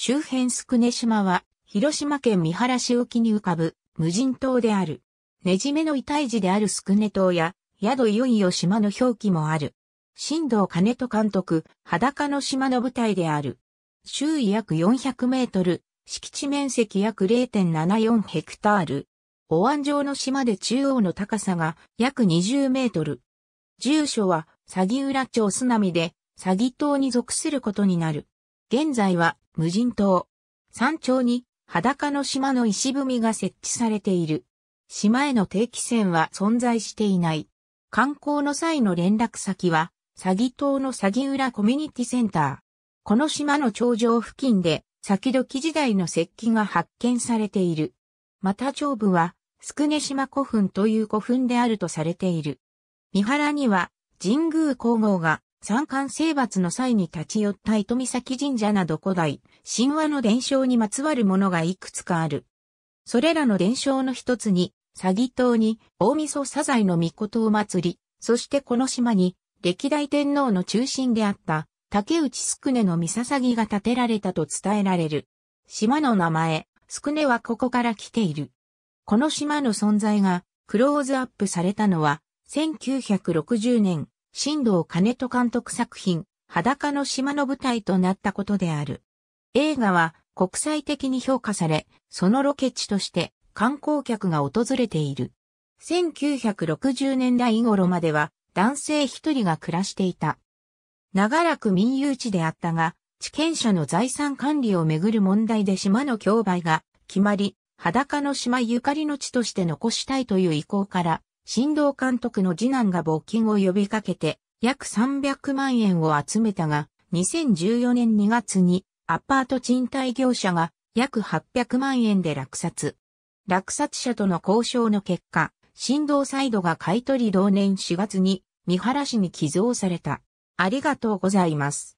周辺宿根島は、広島県三原市沖に浮かぶ無人島である。ねじめの遺体地である宿根島や、宿いよいよ島の表記もある。新道金人監督、裸の島の舞台である。周囲約400メートル、敷地面積約0.74ヘクタール。お椀状の島で中央の高さが約20メートル。住所は、詐欺浦町津波で、詐欺島に属することになる。現在は無人島。山頂に裸の島の石踏みが設置されている。島への定期船は存在していない。観光の際の連絡先は、詐欺島の詐欺裏コミュニティセンター。この島の頂上付近で、先時時代の石器が発見されている。また上部は、スクネ島古墳という古墳であるとされている。三原には、神宮皇后が三冠征伐の際に立ち寄った糸岬神社など古代、神話の伝承にまつわるものがいくつかある。それらの伝承の一つに、詐欺島に大晦サザエの御事を祭り、そしてこの島に歴代天皇の中心であった竹内宿根の三笹が建てられたと伝えられる。島の名前、宿根はここから来ている。この島の存在がクローズアップされたのは1960年新藤兼人監督作品、裸の島の舞台となったことである。映画は国際的に評価され、そのロケ地として観光客が訪れている。1960年代頃までは男性一人が暮らしていた。長らく民有地であったが、地権者の財産管理をめぐる問題で島の競売が決まり、裸の島ゆかりの地として残したいという意向から、新動監督の次男が募金を呼びかけて、約300万円を集めたが、2014年2月にアパート賃貸業者が約800万円で落札。落札者との交渉の結果、振動サイドが買取同年4月に三原市に寄贈された。ありがとうございます。